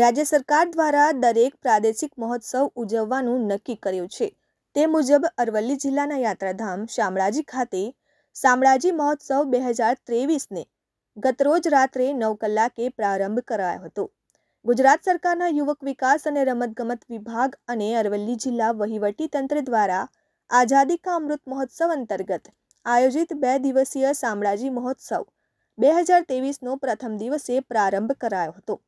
રાજ્ય સરકાર દ્વારા દરેક પ્રાદેશિક મહોત્સવ ઉજવવાનું નક્કી કર્યું છે તે મુજબ અરવલ્લી જિલ્લાના યાત્રાધામ શામળાજી ખાતે શામળાજી મહોત્સવ બે હજાર ત્રેવીસને ગતરોજ રાત્રે નવ કલાકે પ્રારંભ કરાયો હતો ગુજરાત સરકારના યુવક વિકાસ અને રમતગમત વિભાગ અને અરવલ્લી જિલ્લા વહીવટી તંત્ર દ્વારા આઝાદી કા અમૃત મહોત્સવ અંતર્ગત આયોજિત બે દિવસીય શામળાજી મહોત્સવ બે હજાર ત્રેવીસનો પ્રથમ દિવસે પ્રારંભ કરાયો હતો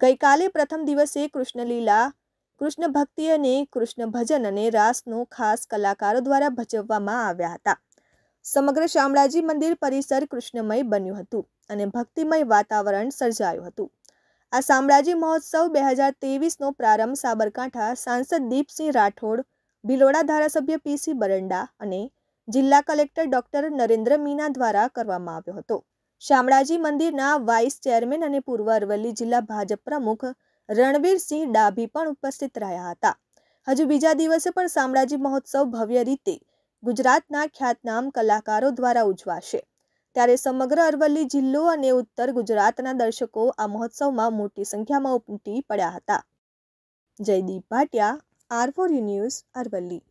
ગઈકાલે પ્રથમ દિવસે કૃષ્ણલીલા કૃષ્ણ ભક્તિ અને કૃષ્ણ ભજન અને રાસનો ખાસ કલાકારો દ્વારા ભજવવામાં આવ્યા હતા સમગ્ર શામળાજી મંદિર પરિસર કૃષ્ણમય બન્યું હતું અને ભક્તિમય વાતાવરણ સર્જાયું હતું આ શામળાજી મહોત્સવ બે હજાર ત્રેવીસનો પ્રારંભ સાબરકાંઠા સાંસદ દીપસિંહ રાઠોડ ભિલોડા ધારાસભ્ય પીસી બરંડા અને જિલ્લા કલેક્ટર ડોક્ટર નરેન્દ્ર મીના દ્વારા કરવામાં આવ્યો હતો શામળાજી મંદિરના વાઇસ ચેરમેન અને પૂર્વ અરવલ્લી જિલ્લા ભાજપ પ્રમુખ રણવીરસિંહ ડાભી પણ ઉપસ્થિત રહ્યા હતા હજુ બીજા દિવસે પણ શામળાજી મહોત્સવ ભવ્ય રીતે ગુજરાતના ખ્યાતનામ કલાકારો દ્વારા ઉજવાશે ત્યારે સમગ્ર અરવલ્લી જિલ્લો અને ઉત્તર ગુજરાતના દર્શકો આ મહોત્સવમાં મોટી સંખ્યામાં ઉમટી પડ્યા હતા જયદીપ ભાટિયા આર આરફોરી ન્યૂઝ અરવલ્લી